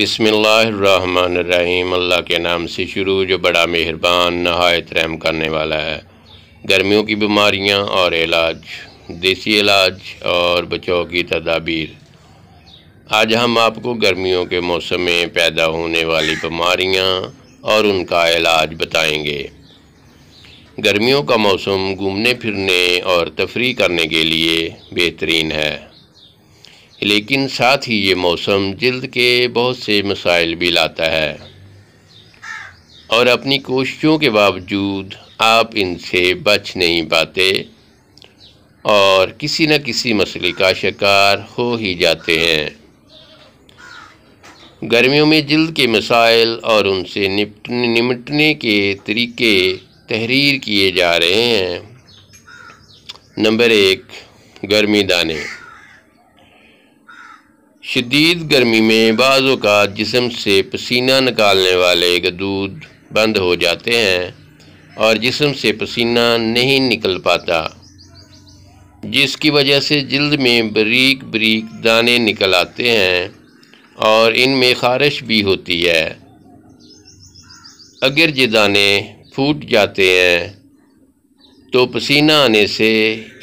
बिसमीम अल्लाह के नाम से शुरू जो बड़ा मेहरबान नहायत रहम करने वाला है गर्मियों की बीमारियाँ और इलाज देसी इलाज और बचाव की तदाबीर आज हम आपको गर्मियों के मौसम में पैदा होने वाली बीमारियाँ और उनका इलाज बताएंगे गर्मियों का मौसम घूमने फिरने और तफरी करने के लिए बेहतरीन है लेकिन साथ ही ये मौसम जल्द के बहुत से मसाइल भी लाता है और अपनी कोशिशों के बावजूद आप इनसे बच नहीं पाते और किसी न किसी मसले का शिकार हो ही जाते हैं गर्मियों में जल्द के मसाइल और उनसे निपटने निमटने के तरीके तहरीर किए जा रहे हैं नंबर एक गर्मी दाने शदीद गर्मी में बाज़ अवत जिसम से पसीना निकालने वाले गदूद बंद हो जाते हैं और जिसम से पसीना नहीं निकल पाता जिसकी वजह से जल्द में बरीक बरीक दाने निकल आते हैं और इन में खारिश भी होती है अगर ये दाने फूट जाते हैं तो पसीना आने से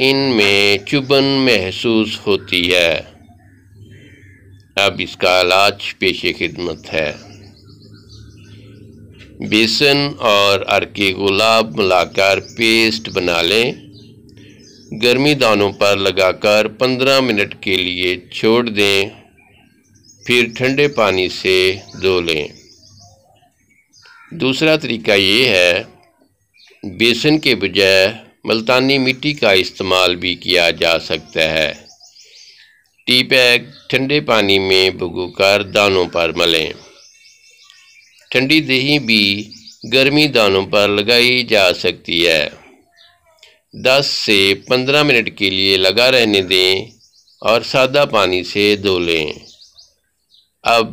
इन में चुभन महसूस होती है अब इसका इलाज पेश खिदमत है बेसन और अरके गुलाब मिलाकर पेस्ट बना लें गर्मी दानों पर लगाकर 15 मिनट के लिए छोड़ दें फिर ठंडे पानी से धो लें दूसरा तरीका ये है बेसन के बजाय मुल्तानी मिट्टी का इस्तेमाल भी किया जा सकता है टी बैग ठंडे पानी में कर दानों पर मलें ठंडी दही भी गर्मी दानों पर लगाई जा सकती है 10 से 15 मिनट के लिए लगा रहने दें और सादा पानी से धो लें अब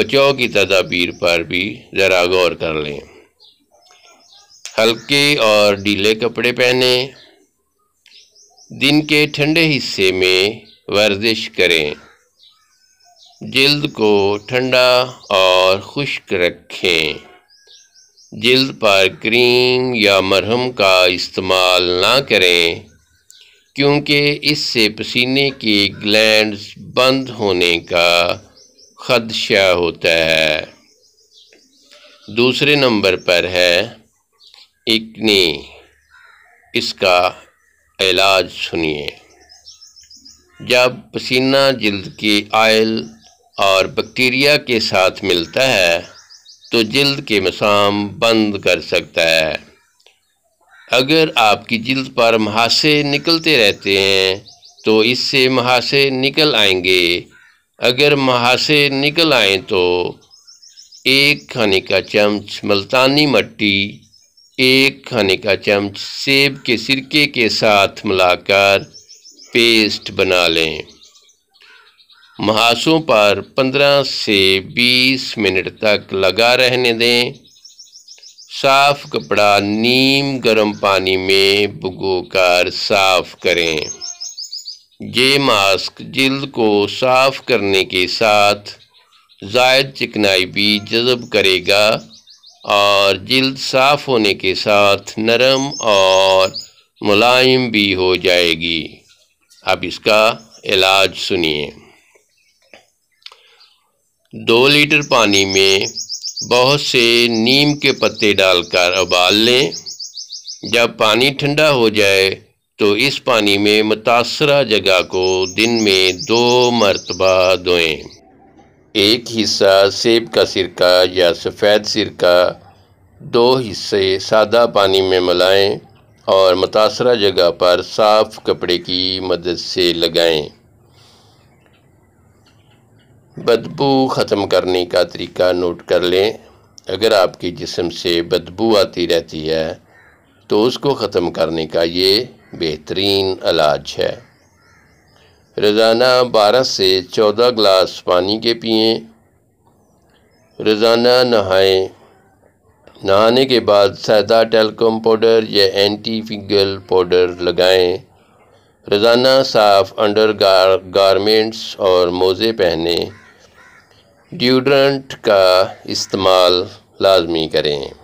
बचाव की तदाबीर पर भी ज़रा गौर कर लें हल्के और ढीले कपड़े पहने दिन के ठंडे हिस्से में वर्जिश करें जल्द को ठंडा और खुश्क रखें जल्द पर क्रीम या मरहम का इस्तेमाल ना करें क्योंकि इससे पसीने के ग्लैंड्स बंद होने का खदशा होता है दूसरे नंबर पर है इकनी इसका इलाज सुनिए जब पसीना जल्द के आयल और बैक्टीरिया के साथ मिलता है तो जल्द के मसाम बंद कर सकता है अगर आपकी जल्द पर महासे निकलते रहते हैं तो इससे महासे निकल आएंगे अगर महासे निकल आए तो एक खाने का चम्मच मुल्तानी मट्टी एक खाने का चम्मच सेब के सिरके के साथ मिलाकर पेस्ट बना लें महासों पर 15 से 20 मिनट तक लगा रहने दें साफ कपड़ा नीम गर्म पानी में कर साफ करें ये मास्क जल्द को साफ करने के साथ जायद चिकनाई भी जज़ब करेगा और जल्द साफ़ होने के साथ नरम और मुलायम भी हो जाएगी अब इसका इलाज सुनिए दो लीटर पानी में बहुत से नीम के पत्ते डालकर उबाल लें जब पानी ठंडा हो जाए तो इस पानी में मुतासरा जगह को दिन में दो मरतबा धोएं एक हिस्सा सेब का सिरका या सफ़ेद सिरका दो हिस्से सादा पानी में मिलाएं और मुतासर जगह पर साफ़ कपड़े की मदद से लगाएं बदबू ख़त्म करने का तरीका नोट कर लें अगर आपके जिसम से बदबू आती रहती है तो उसको ख़त्म करने का ये बेहतरीन इलाज है रोज़ाना बारह से चौदह गिलास पानी के पिए रोज़ाना नहाएं नहाने के बाद सादा टेलकम पाउडर या एंटी फिंगल पाउडर लगाएं रोज़ाना साफ अंडर गार गारमेंट्स और मोज़े पहने डिओड्रेंट का इस्तेमाल लाजमी करें